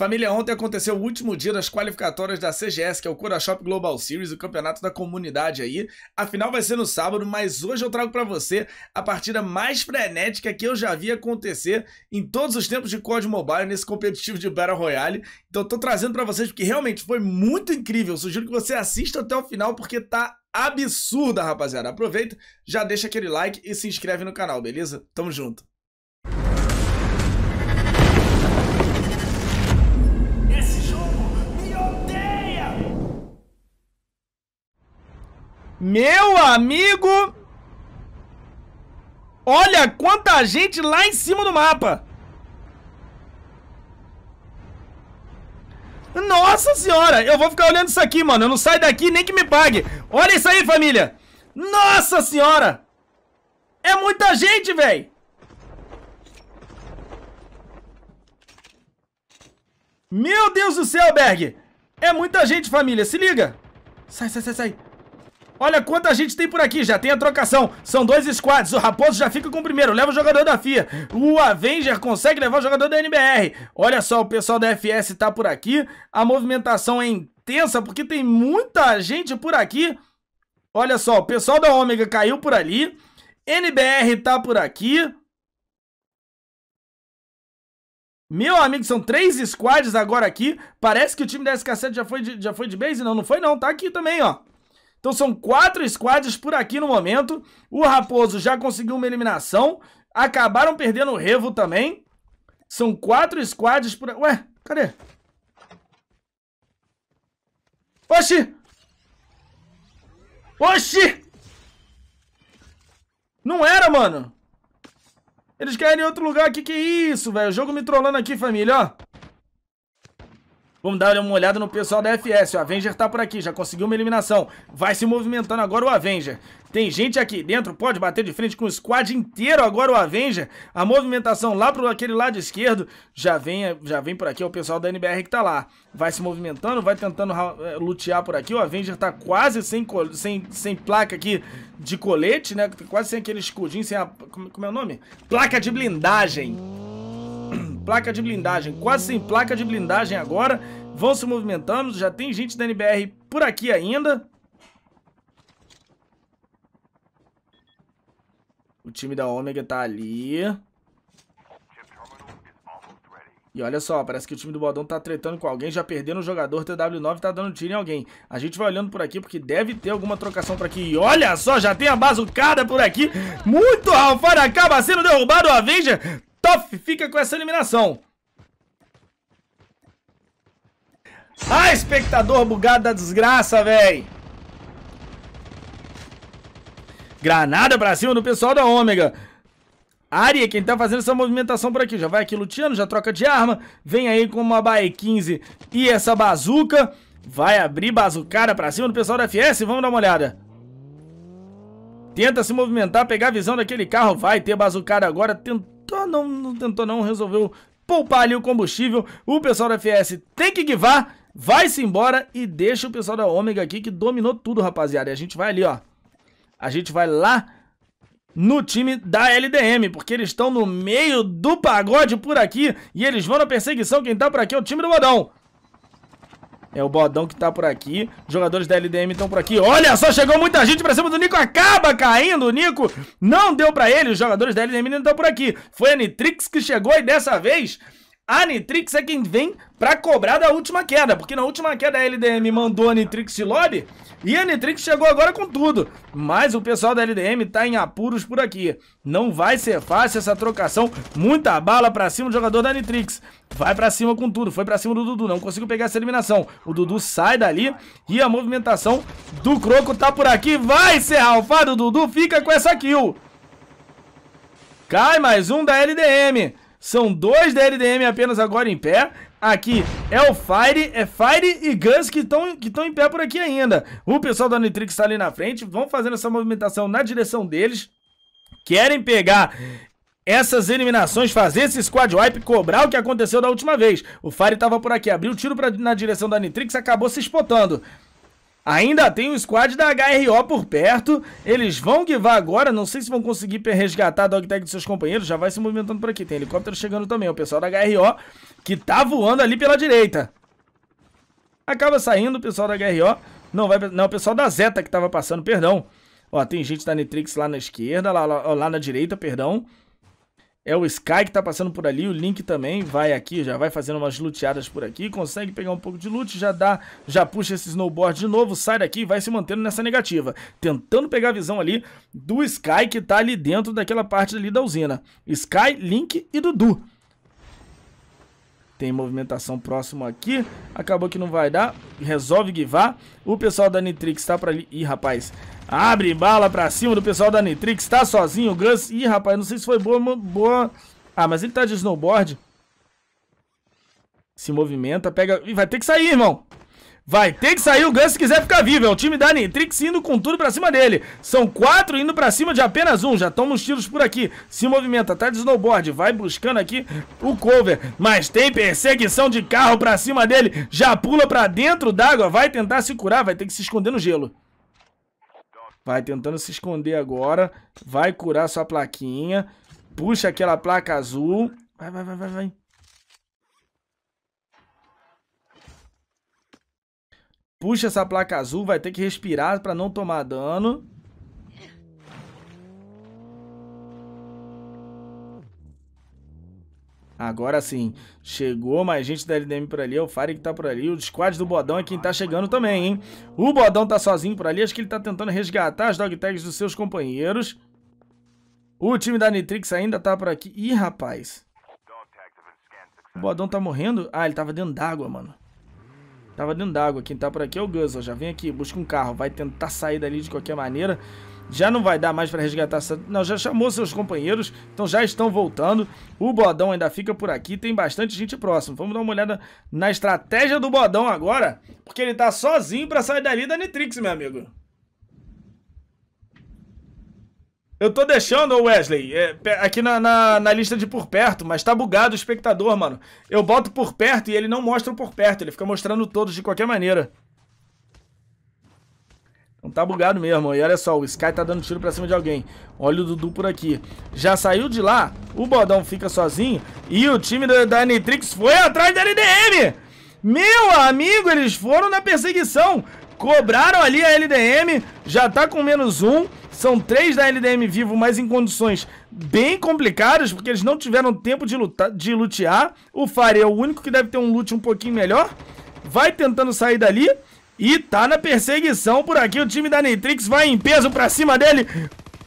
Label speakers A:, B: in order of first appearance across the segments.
A: Família, ontem aconteceu o último dia das qualificatórias da CGS, que é o Cura Shop Global Series, o campeonato da comunidade aí. A final vai ser no sábado, mas hoje eu trago para você a partida mais frenética que eu já vi acontecer em todos os tempos de COD Mobile nesse competitivo de Battle Royale. Então eu tô trazendo para vocês porque realmente foi muito incrível. Eu sugiro que você assista até o final porque tá absurda, rapaziada. Aproveita, já deixa aquele like e se inscreve no canal, beleza? Tamo junto. Meu amigo! Olha quanta gente lá em cima do mapa! Nossa senhora! Eu vou ficar olhando isso aqui, mano. Eu não saio daqui nem que me pague. Olha isso aí, família! Nossa senhora! É muita gente, velho! Meu Deus do céu, Berg! É muita gente, família. Se liga! Sai, sai, sai, sai. Olha quanta gente tem por aqui, já tem a trocação São dois squads, o Raposo já fica com o primeiro Leva o jogador da FIA O Avenger consegue levar o jogador da NBR Olha só, o pessoal da FS tá por aqui A movimentação é intensa Porque tem muita gente por aqui Olha só, o pessoal da Ômega caiu por ali NBR tá por aqui meu amigo, são três squads agora aqui. Parece que o time da SK7 já foi de, já foi de base. Não, não foi não. Tá aqui também, ó. Então são quatro squads por aqui no momento. O Raposo já conseguiu uma eliminação. Acabaram perdendo o Revo também. São quatro squads por... Ué, cadê? Oxi! Oxi! Não era, mano. Eles querem outro lugar aqui. Que isso, velho? O jogo me trollando aqui, família, ó. Vamos dar uma olhada no pessoal da FS. O Avenger tá por aqui, já conseguiu uma eliminação. Vai se movimentando agora o Avenger. Tem gente aqui dentro, pode bater de frente com o squad inteiro agora o Avenger. A movimentação lá pro aquele lado esquerdo. Já vem, já vem por aqui é o pessoal da NBR que tá lá. Vai se movimentando, vai tentando é, lutear por aqui. O Avenger tá quase sem, sem, sem placa aqui de colete, né? Quase sem aquele escudinho, sem a... Como, é o nome? Placa de blindagem placa de blindagem, quase sem placa de blindagem agora. Vão se movimentando, já tem gente da NBR por aqui ainda. O time da Ômega tá ali. E olha só, parece que o time do Bodão tá tretando com alguém, já perdendo o jogador TW9, tá dando tiro em alguém. A gente vai olhando por aqui, porque deve ter alguma trocação por aqui. E olha só, já tem a bazucada por aqui. Muito Ralfar acaba sendo derrubado. O Avenger Toff fica com essa eliminação. Ah, espectador bugado da desgraça, velho. Granada pra cima do pessoal da Ômega. Aria quem tá fazendo essa movimentação por aqui. Já vai aqui luteando, já troca de arma. Vem aí com uma Bae 15 e essa bazuca. Vai abrir bazucada pra cima do pessoal da FS. Vamos dar uma olhada. Tenta se movimentar, pegar a visão daquele carro. Vai ter bazucada agora. Tenta não, não tentou não, resolveu poupar ali o combustível. O pessoal da FS tem que guivar, vai-se embora e deixa o pessoal da Ômega aqui que dominou tudo, rapaziada. E a gente vai ali, ó. A gente vai lá no time da LDM, porque eles estão no meio do pagode por aqui e eles vão na perseguição. Quem tá por aqui é o time do Bodão. É o bodão que tá por aqui. Jogadores da LDM estão por aqui. Olha só, chegou muita gente pra cima do Nico. Acaba caindo o Nico. Não deu pra ele. Os jogadores da LDM não estão por aqui. Foi a Nitrix que chegou e dessa vez a Nitrix é quem vem pra cobrar da última queda, porque na última queda a LDM mandou a Nitrix de lobby e a Nitrix chegou agora com tudo. Mas o pessoal da LDM tá em apuros por aqui. Não vai ser fácil essa trocação, muita bala pra cima do jogador da Nitrix. Vai pra cima com tudo, foi pra cima do Dudu, não conseguiu pegar essa eliminação. O Dudu sai dali e a movimentação do Croco tá por aqui, vai ser ralfado, o Dudu fica com essa kill. Cai mais um da LDM. São dois da LDM apenas agora em pé. Aqui é o Fire, é Fire e Guns que estão que em pé por aqui ainda. O pessoal da Nitrix está ali na frente, vão fazendo essa movimentação na direção deles. Querem pegar essas eliminações, fazer esse squad wipe, cobrar o que aconteceu da última vez. O Fire estava por aqui, abriu o tiro pra, na direção da Nitrix, acabou se espotando. Ainda tem o squad da HRO por perto. Eles vão que agora. Não sei se vão conseguir resgatar a dogtag dos seus companheiros. Já vai se movimentando por aqui. Tem helicóptero chegando também. O pessoal da HRO que tá voando ali pela direita. Acaba saindo o pessoal da HRO. Não, vai, não, o pessoal da Zeta que tava passando, perdão. Ó, tem gente da Netrix lá na esquerda, lá, lá, lá na direita, perdão. É o Sky que tá passando por ali, o Link também vai aqui, já vai fazendo umas luteadas por aqui, consegue pegar um pouco de loot, já dá, já puxa esse snowboard de novo, sai daqui e vai se mantendo nessa negativa, tentando pegar a visão ali do Sky que tá ali dentro daquela parte ali da usina. Sky, Link e Dudu. Tem movimentação próximo aqui. Acabou que não vai dar. Resolve guivar. O pessoal da Nitrix tá pra ali. Ih, rapaz. Abre bala pra cima do pessoal da Nitrix. Tá sozinho o Gus. Ih, rapaz, não sei se foi boa, boa. Ah, mas ele tá de snowboard. Se movimenta, pega... Ih, vai ter que sair, irmão. Vai ter que sair o Gus se quiser ficar vivo. É o time da Nitrix indo com tudo pra cima dele. São quatro indo pra cima de apenas um. Já toma os tiros por aqui. Se movimenta, tá de snowboard. Vai buscando aqui o cover. Mas tem perseguição de carro pra cima dele. Já pula pra dentro d'água. Vai tentar se curar. Vai ter que se esconder no gelo. Vai tentando se esconder agora. Vai curar sua plaquinha. Puxa aquela placa azul. Vai, vai, vai, vai, vai. Puxa essa placa azul, vai ter que respirar para não tomar dano. Agora sim, chegou mais gente da LDM por ali, é o Fire que tá por ali, o squad do Bodão é quem tá chegando também, hein? O Bodão tá sozinho por ali, acho que ele tá tentando resgatar as dog tags dos seus companheiros. O time da Nitrix ainda tá por aqui. Ih, rapaz. O Bodão tá morrendo? Ah, ele tava dentro d'água, mano. Tava dentro d'água. Quem tá por aqui é o Gus, ó. Já vem aqui, busca um carro. Vai tentar sair dali de qualquer maneira. Já não vai dar mais para resgatar. Não, já chamou seus companheiros, então já estão voltando. O Bodão ainda fica por aqui, tem bastante gente próxima. Vamos dar uma olhada na estratégia do Bodão agora, porque ele tá sozinho para sair dali da Nitrix, meu amigo. Eu tô deixando, Wesley, é, aqui na, na, na, lista de por perto, mas tá bugado o espectador, mano. Eu boto por perto e ele não mostra o por perto, ele fica mostrando todos de qualquer maneira. Não tá bugado mesmo, e olha só, o Sky tá dando tiro pra cima de alguém. Olha o Dudu por aqui. Já saiu de lá, o Bodão fica sozinho e o time da, da foi atrás da NDM! Meu amigo, eles foram na perseguição. Cobraram ali a LDM, já tá com menos um. São três da LDM vivo, mas em condições bem complicadas, porque eles não tiveram tempo de, lutar, de lutear. O Fire é o único que deve ter um loot um pouquinho melhor. Vai tentando sair dali. E tá na perseguição por aqui. O time da Nitrix vai em peso pra cima dele.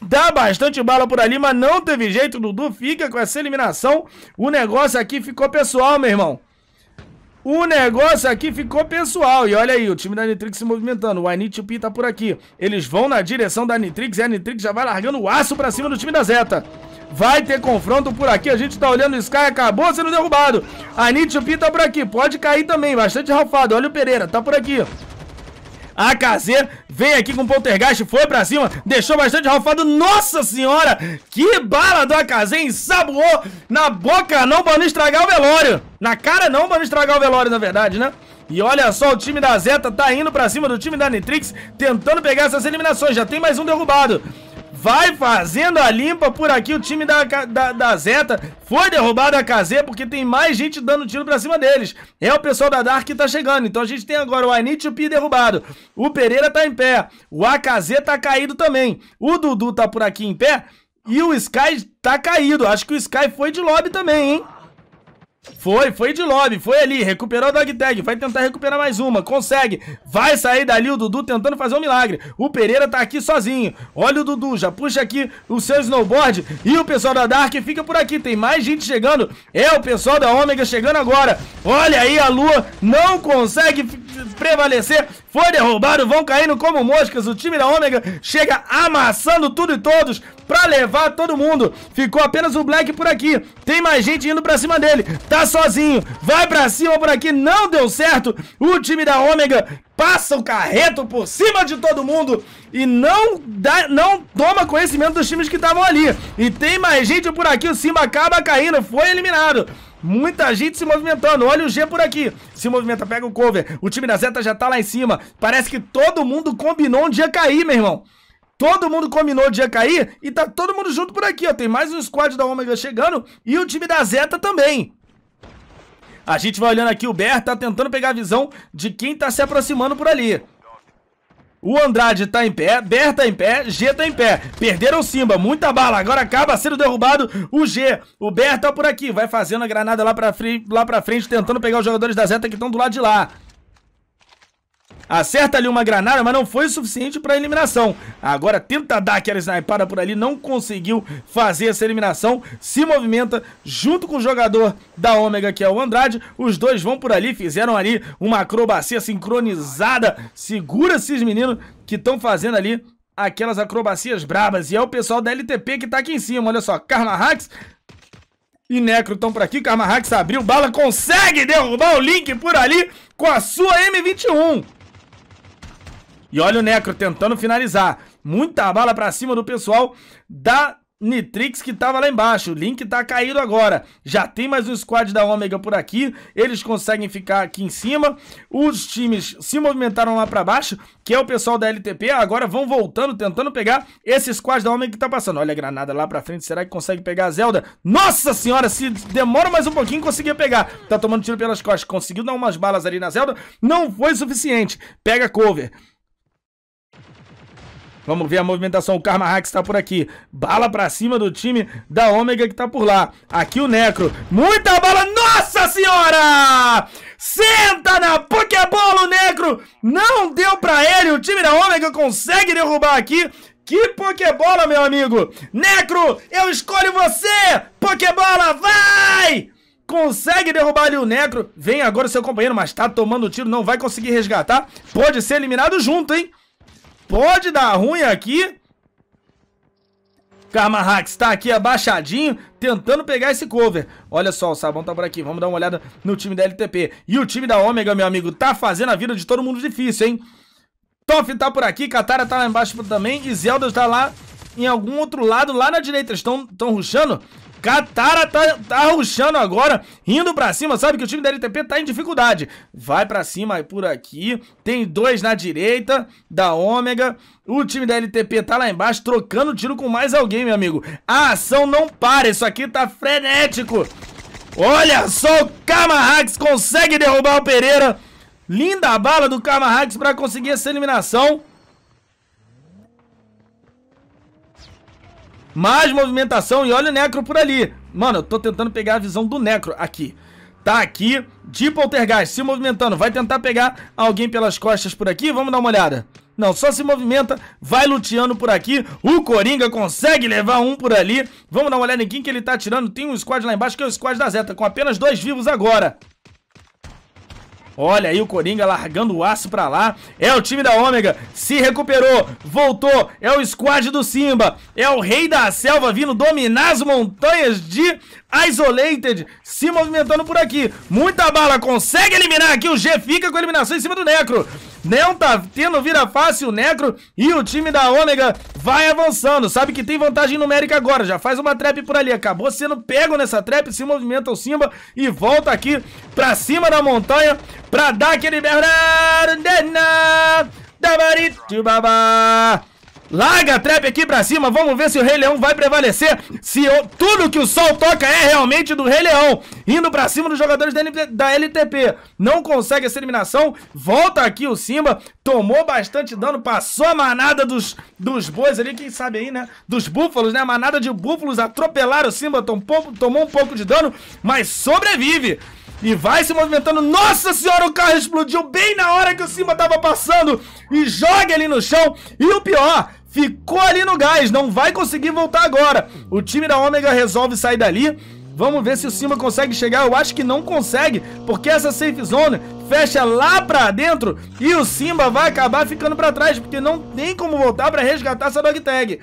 A: Dá bastante bala por ali, mas não teve jeito. Dudu fica com essa eliminação. O negócio aqui ficou pessoal, meu irmão. O negócio aqui ficou pessoal. E olha aí, o time da Nitrix se movimentando. O Anitupi tá por aqui. Eles vão na direção da Nitrix e a Nitrix já vai largando o aço pra cima do time da Zeta. Vai ter confronto por aqui. A gente tá olhando o Sky, acabou sendo derrubado. A Nitrix tá por aqui. Pode cair também, bastante rafado. Olha o Pereira, tá por aqui. A vem aqui com o poltergeist, foi pra cima, deixou bastante ralfado. Nossa senhora, que bala do AKZ, ensaboou na boca não pra não estragar o velório. Na cara não pra não estragar o velório, na verdade, né? E olha só, o time da Zeta tá indo pra cima do time da Nitrix, tentando pegar essas eliminações. Já tem mais um derrubado vai fazendo a limpa por aqui. O time da, da, da Zeta foi derrubado a KZ porque tem mais gente dando tiro pra cima deles. É o pessoal da Dark que tá chegando. Então a gente tem agora o Anit e o Pi derrubado. O Pereira tá em pé. O AKZ tá caído também. O Dudu tá por aqui em pé. E o Sky tá caído. Acho que o Sky foi de lobby também, hein? Foi, foi de lobby, foi ali, recuperou a dog tag, vai tentar recuperar mais uma, consegue, vai sair dali o Dudu tentando fazer um milagre, o Pereira tá aqui sozinho, olha o Dudu, já puxa aqui o seu snowboard e o pessoal da Dark fica por aqui, tem mais gente chegando, é o pessoal da Ômega chegando agora, olha aí a Lua, não consegue prevalecer, foi derrubado, vão caindo como moscas, o time da Ômega chega amassando tudo e todos pra levar todo mundo, ficou apenas o Black por aqui, tem mais gente indo pra cima dele, tá sozinho, vai pra cima por aqui, não deu certo. O time da Ômega passa o carreto por cima de todo mundo e não, dá, não toma conhecimento dos times que estavam ali. E tem mais gente por aqui, o Simba acaba caindo, foi eliminado. Muita gente se movimentando, olha o G por aqui Se movimenta, pega o cover O time da Zeta já tá lá em cima Parece que todo mundo combinou um dia cair, meu irmão Todo mundo combinou um dia cair e tá todo mundo junto por aqui, ó. Tem mais um squad da Omega chegando e o time da Zeta também. A gente vai olhando aqui, o Ber tá tentando pegar a visão de quem tá se aproximando por ali. O Andrade tá em pé, Ber tá em pé, G tá em pé. Perderam o Simba, muita bala. Agora acaba sendo derrubado o G. O Ber tá por aqui, vai fazendo a granada lá pra, frente, lá pra frente, tentando pegar os jogadores da Zeta que estão do lado de lá. Acerta ali uma granada, mas não foi o suficiente para eliminação. Agora tenta dar aquela snipada por ali, não conseguiu fazer essa eliminação. Se movimenta junto com o jogador da Ômega, que é o Andrade. Os dois vão por ali, fizeram ali uma acrobacia sincronizada. Segura esses meninos que estão fazendo ali aquelas acrobacias brabas. E é o pessoal da LTP que tá aqui em cima, olha só. Karmahax e Necro estão por aqui. Karmahax abriu bala, consegue derrubar o Link por ali com a sua M21. E olha o Necro tentando finalizar. Muita bala pra cima do pessoal da Nitrix que tava lá embaixo, o Link tá caído agora, já tem mais um squad da Omega por aqui, eles conseguem ficar aqui em cima, os times se movimentaram lá pra baixo, que é o pessoal da LTP, agora vão voltando, tentando pegar esse squad da Omega que tá passando, olha a granada lá pra frente, será que consegue pegar a Zelda? Nossa senhora, se demora mais um pouquinho, conseguia pegar, tá tomando tiro pelas costas, conseguiu dar umas balas ali na Zelda, não foi suficiente, pega cover, Vamos ver a movimentação. O Hack está por aqui. Bala pra cima do time da Ômega que tá por lá. Aqui o Necro. Muita bala. Nossa Senhora! Senta na Pokébola o Necro. Não deu pra ele. O time da Ômega consegue derrubar aqui. Que Pokébola, meu amigo! Necro, eu escolho você! Pokébola, vai! consegue derrubar ali o Necro. Vem agora o seu companheiro, mas tá tomando tiro, não vai conseguir resgatar. Pode ser eliminado junto, hein? pode dar ruim aqui. Carmarrax está aqui abaixadinho, tentando pegar esse cover. Olha só, o Sabão tá por aqui. Vamos dar uma olhada no time da LTP. E o time da Ômega, meu amigo, tá fazendo a vida de todo mundo difícil, hein? Toff tá por aqui, Katara tá lá embaixo também e Zelda tá lá em algum outro lado, lá na direita. Estão tão rushando? Catara tá, tá ruxando agora, indo pra cima, sabe que o time da LTP tá em dificuldade. Vai pra cima aí por aqui, tem dois na direita da Ômega. O time da LTP tá lá embaixo, trocando tiro com mais alguém, meu amigo. A ação não para, isso aqui tá frenético. Olha só, o Kamarrax consegue derrubar o Pereira. Linda bala do Kamarrax pra conseguir essa eliminação. Mais movimentação e olha o Necro por ali. Mano, eu tô tentando pegar a visão do Necro aqui. Tá aqui, de poltergeist, se movimentando. Vai tentar pegar alguém pelas costas por aqui. Vamos dar uma olhada. Não, só se movimenta, vai luteando por aqui. O Coringa consegue levar um por ali. Vamos dar uma olhada em quem que ele tá tirando. Tem um squad lá embaixo, que é o squad da Zeta, com apenas dois vivos agora. Olha aí o Coringa largando o aço pra lá. É o time da Ômega, se recuperou, voltou. É o squad do Simba. É o rei da selva vindo dominar as montanhas de Isolated se movimentando por aqui. Muita bala, consegue eliminar aqui. O G fica com a eliminação em cima do Necro. Não tá tendo vira fácil o Necro e o time da Ômega vai avançando. Sabe que tem vantagem numérica agora, já faz uma trap por ali. Acabou sendo pego nessa trap, se movimenta o Simba e volta aqui pra cima da montanha pra dar aquele... Dabari, tchubabá! Larga a trap aqui pra cima, vamos ver se o Rei Leão vai prevalecer. Se eu, tudo que o Sol toca é realmente do Rei Leão. Indo pra cima dos jogadores da, da LTP. Não consegue essa eliminação. Volta aqui o Simba. Tomou bastante dano, passou a manada dos, dos bois ali, quem sabe aí, né? Dos búfalos, né? A manada de búfalos atropelaram o Simba, tomou, tomou um pouco de dano, mas sobrevive. E vai se movimentando. Nossa senhora, o carro explodiu bem na hora que o Simba tava passando. E joga ele no chão. E o pior, Ficou ali no gás, não vai conseguir voltar agora. O time da Ômega resolve sair dali. Vamos ver se o Simba consegue chegar. Eu acho que não consegue, porque essa safe zone fecha lá pra dentro e o Simba vai acabar ficando pra trás, porque não tem como voltar pra resgatar essa dog tag.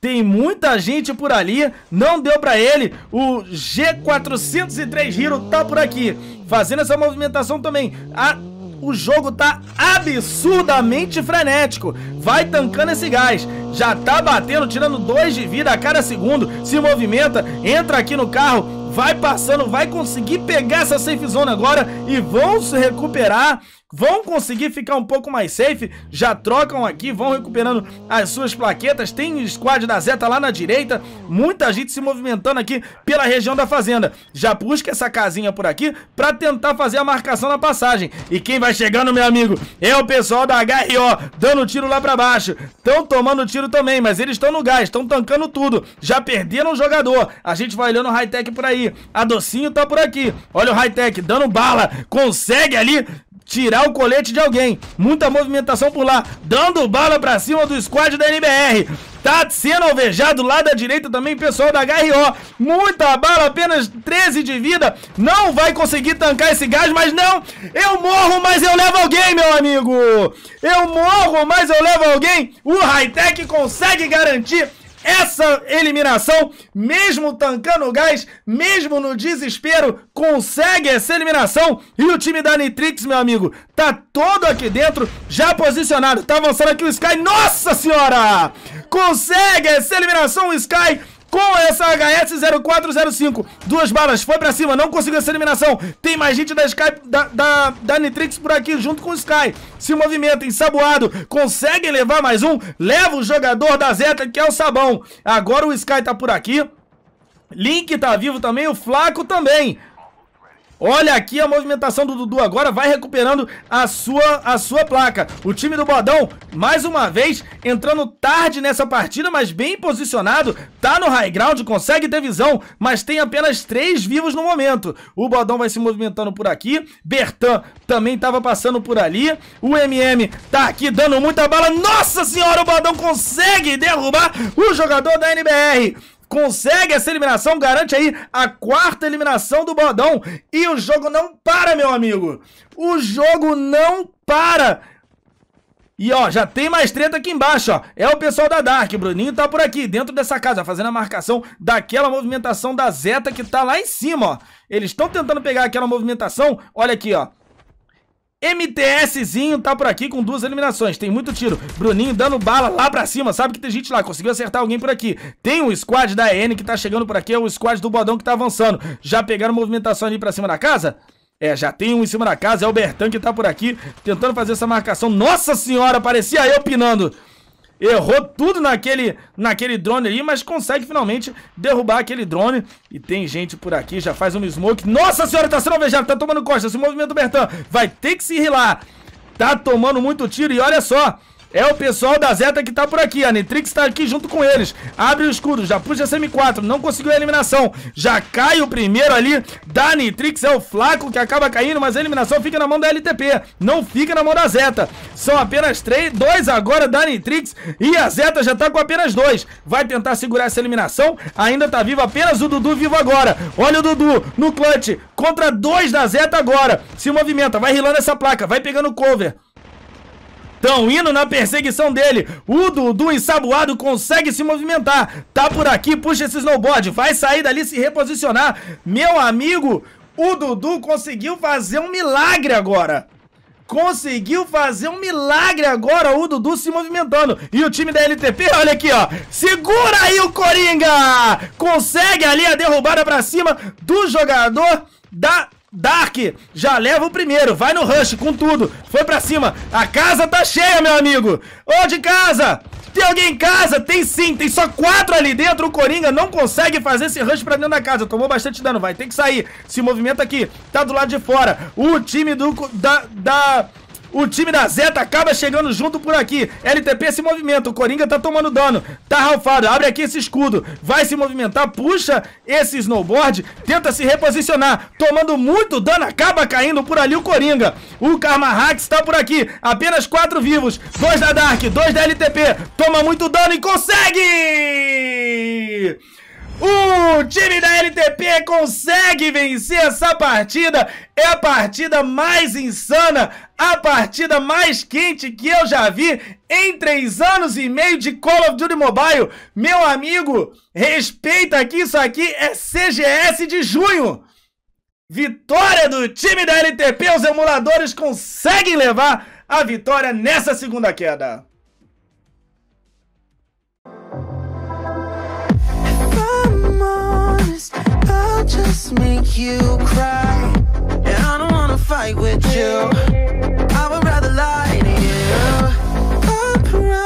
A: Tem muita gente por ali, não deu pra ele. O G403 Hero tá por aqui, fazendo essa movimentação também. A o jogo tá absurdamente frenético. Vai tancando esse gás. Já tá batendo, tirando dois de vida a cada segundo. Se movimenta, entra aqui no carro, vai passando, vai conseguir pegar essa safe zone agora e vão se recuperar vão conseguir ficar um pouco mais safe, já trocam aqui, vão recuperando as suas plaquetas, tem squad da Zeta lá na direita, muita gente se movimentando aqui pela região da fazenda. Já busca essa casinha por aqui pra tentar fazer a marcação na passagem. E quem vai chegando, meu amigo, é o pessoal da HRO, dando tiro lá pra baixo. Estão tomando tiro também, mas eles estão no gás, estão tancando tudo. Já perderam o jogador. A gente vai olhando o high-tech por aí. A Docinho tá por aqui. Olha o high-tech dando bala, consegue ali tirar o colete de alguém. Muita movimentação por lá, dando bala pra cima do squad da NBR. Tá sendo alvejado lá da direita também, pessoal da HRO. Muita bala, apenas 13 de vida. Não vai conseguir tancar esse gás, mas não. Eu morro, mas eu levo alguém, meu amigo. Eu morro, mas eu levo alguém. O Hightech consegue garantir essa eliminação, mesmo tancando o gás, mesmo no desespero, consegue essa eliminação. E o time da Nitrix, meu amigo, tá todo aqui dentro, já posicionado. Tá avançando aqui o Sky. Nossa senhora! Consegue essa eliminação, o Sky com essa HS0405. Duas balas, foi pra cima, não conseguiu essa eliminação. Tem mais gente da Skype da, da, da Nitrix por aqui, junto com o Sky. Se movimenta, ensaboado. Conseguem levar mais um? Leva o jogador da Zeta, que é o Sabão. Agora o Sky tá por aqui. Link tá vivo também, o Flaco também. Olha aqui a movimentação do Dudu agora, vai recuperando a sua, a sua placa. O time do Bodão, mais uma vez, entrando tarde nessa partida, mas bem posicionado. Tá no high ground, consegue ter visão, mas tem apenas três vivos no momento. O Bodão vai se movimentando por aqui. Bertan também tava passando por ali. O MM tá aqui dando muita bala. Nossa senhora, o Bodão consegue derrubar o jogador da NBR consegue essa eliminação, garante aí a quarta eliminação do Bodão. E o jogo não para, meu amigo. O jogo não para. E ó, já tem mais treta aqui embaixo, ó. É o pessoal da Dark, o Bruninho tá por aqui, dentro dessa casa, fazendo a marcação daquela movimentação da Zeta que tá lá em cima, ó. Eles estão tentando pegar aquela movimentação, olha aqui, ó. MTSzinho tá por aqui com duas eliminações. Tem muito tiro. Bruninho dando bala lá pra cima. Sabe que tem gente lá. Conseguiu acertar alguém por aqui. Tem o squad da EN que tá chegando por aqui. É o squad do Bodão que tá avançando. Já pegaram movimentação ali pra cima da casa? É, já tem um em cima da casa. É o Bertão que tá por aqui. Tentando fazer essa marcação. Nossa senhora, parecia eu pinando. Errou tudo naquele, naquele drone ali, mas consegue finalmente derrubar aquele drone. E tem gente por aqui, já faz um smoke. Nossa senhora, tá sendo alvejado, tá tomando costas Esse movimento do Bertão vai ter que se rilar. Tá tomando muito tiro e olha só, é o pessoal da Zeta que tá por aqui. A Nitrix tá aqui junto com eles. Abre o escudo, já puxa a CM4. Não conseguiu a eliminação. Já cai o primeiro ali da Nitrix. É o Flaco que acaba caindo, mas a eliminação fica na mão da LTP. Não fica na mão da Zeta. São apenas três, dois agora da Nitrix. E a Zeta já tá com apenas dois. Vai tentar segurar essa eliminação. Ainda tá vivo apenas o Dudu vivo agora. Olha o Dudu no clutch. Contra dois da Zeta agora. Se movimenta, vai rilando essa placa. Vai pegando cover. Estão indo na perseguição dele. O Dudu ensaboado consegue se movimentar. Tá por aqui, puxa esse snowboard. Vai sair dali, se reposicionar. Meu amigo, o Dudu conseguiu fazer um milagre agora. Conseguiu fazer um milagre agora o Dudu se movimentando. E o time da LTP, olha aqui, ó. Segura aí o Coringa! Consegue ali a derrubada pra cima do jogador da Dark já leva o primeiro, vai no rush com tudo, foi pra cima, a casa tá cheia, meu amigo, ô de casa, tem alguém em casa? Tem sim, tem só quatro ali dentro, o Coringa não consegue fazer esse rush pra dentro da casa, tomou bastante dano, vai, tem que sair, se movimenta aqui, tá do lado de fora, o time do, da, da o time da Zeta acaba chegando junto por aqui. LTP se movimenta. O Coringa tá tomando dano. Tá ralfado. Abre aqui esse escudo. Vai se movimentar. Puxa esse snowboard. Tenta se reposicionar. Tomando muito dano. Acaba caindo por ali o Coringa. O Karmahax tá por aqui. Apenas quatro vivos. Dois da Dark. Dois da LTP. Toma muito dano e consegue! O time da LTP consegue vencer essa partida. É a partida mais insana, a partida mais quente que eu já vi em três anos e meio de Call of Duty Mobile. Meu amigo, respeita que isso aqui é CGS de junho. Vitória do time da LTP, os emuladores conseguem levar a vitória nessa segunda queda. just make you cry? And I don't wanna fight with you. I would rather lie to you. I promise.